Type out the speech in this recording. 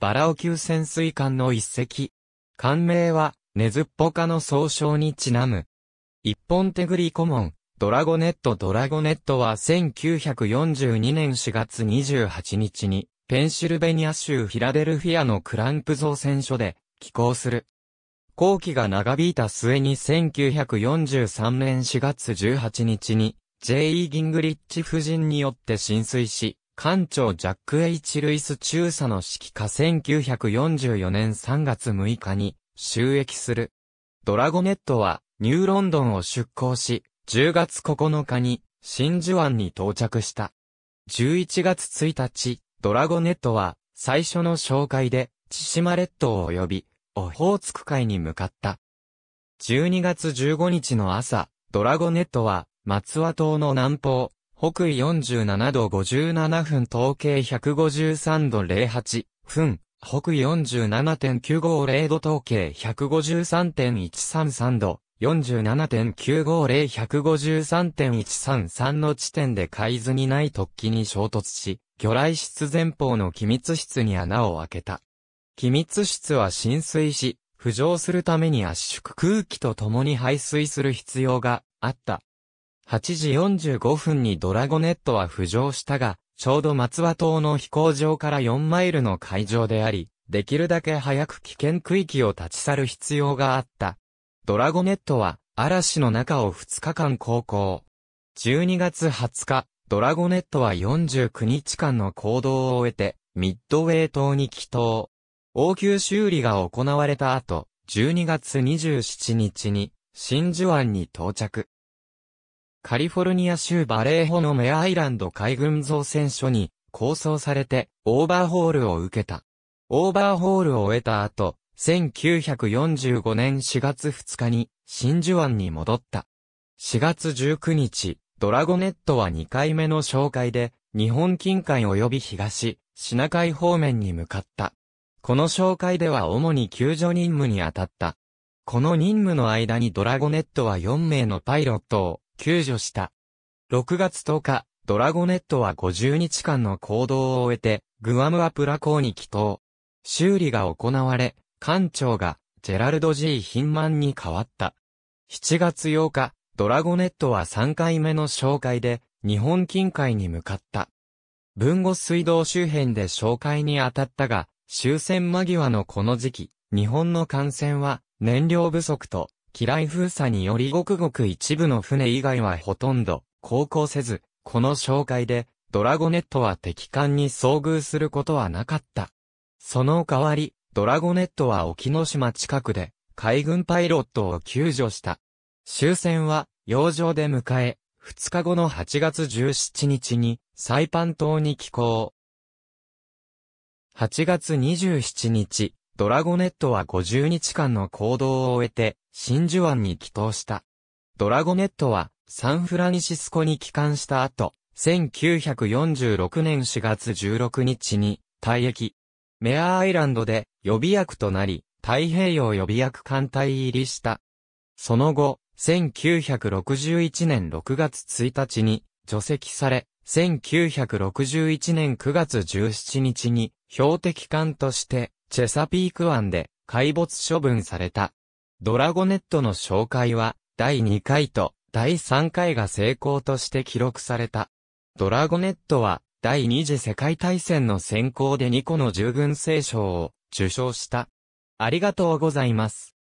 バラオ級潜水艦の一隻。艦名は、ネズッポカの総称にちなむ。一本手繰り顧問、ドラゴネットドラゴネットは1942年4月28日に、ペンシルベニア州フィラデルフィアのクランプ造船所で、寄港する。後期が長引いた末に1943年4月18日に、J.E. ギングリッチ夫人によって浸水し、艦長ジャック・エイチ・ルイス中佐の指揮下1944年3月6日に収益する。ドラゴネットはニューロンドンを出港し、10月9日に真珠湾に到着した。11月1日、ドラゴネットは最初の紹介で千島列島を呼び、オホーツク海に向かった。12月15日の朝、ドラゴネットは松和島の南方、北緯47度57分統計153度08分、北緯47.950度統計153.133度、47.950153.133の地点で海図にない突起に衝突し、魚雷室前方の機密室に穴を開けた。機密室は浸水し、浮上するために圧縮空気と共に排水する必要があった。8時45分にドラゴネットは浮上したが、ちょうど松葉島の飛行場から4マイルの海上であり、できるだけ早く危険区域を立ち去る必要があった。ドラゴネットは、嵐の中を2日間航行。12月20日、ドラゴネットは49日間の行動を終えて、ミッドウェイ島に帰島。応急修理が行われた後、12月27日に、真珠湾に到着。カリフォルニア州バレーホノメアイランド海軍造船所に構想されてオーバーホールを受けた。オーバーホールを終えた後、1945年4月2日に真珠湾に戻った。4月19日、ドラゴネットは2回目の紹介で、日本近海及び東、シナ海方面に向かった。この紹介では主に救助任務に当たった。この任務の間にドラゴネットは4名のパイロットを救助した。6月10日、ドラゴネットは50日間の行動を終えて、グアムアプラ港に帰島。修理が行われ、艦長がジェラルド・ G・ ヒンマンに変わった。7月8日、ドラゴネットは3回目の紹介で、日本近海に向かった。文後水道周辺で紹介に当たったが、終戦間際のこの時期、日本の艦船は燃料不足と機雷封鎖によりごくごく一部の船以外はほとんど航行せず、この紹介でドラゴネットは敵艦に遭遇することはなかった。その代わり、ドラゴネットは沖ノ島近くで海軍パイロットを救助した。終戦は洋上で迎え、2日後の8月17日にサイパン島に寄港。8月27日、ドラゴネットは50日間の行動を終えて、真珠湾に帰投した。ドラゴネットは、サンフランシスコに帰還した後、1946年4月16日に、退役。メアアイランドで、予備役となり、太平洋予備役艦隊入りした。その後、1961年6月1日に除籍され、1961年9月17日に標的艦としてチェサピーク湾で海没処分された。ドラゴネットの紹介は、第2回と第3回が成功として記録された。ドラゴネットは、第二次世界大戦の先行で2個の従軍聖賞を受賞した。ありがとうございます。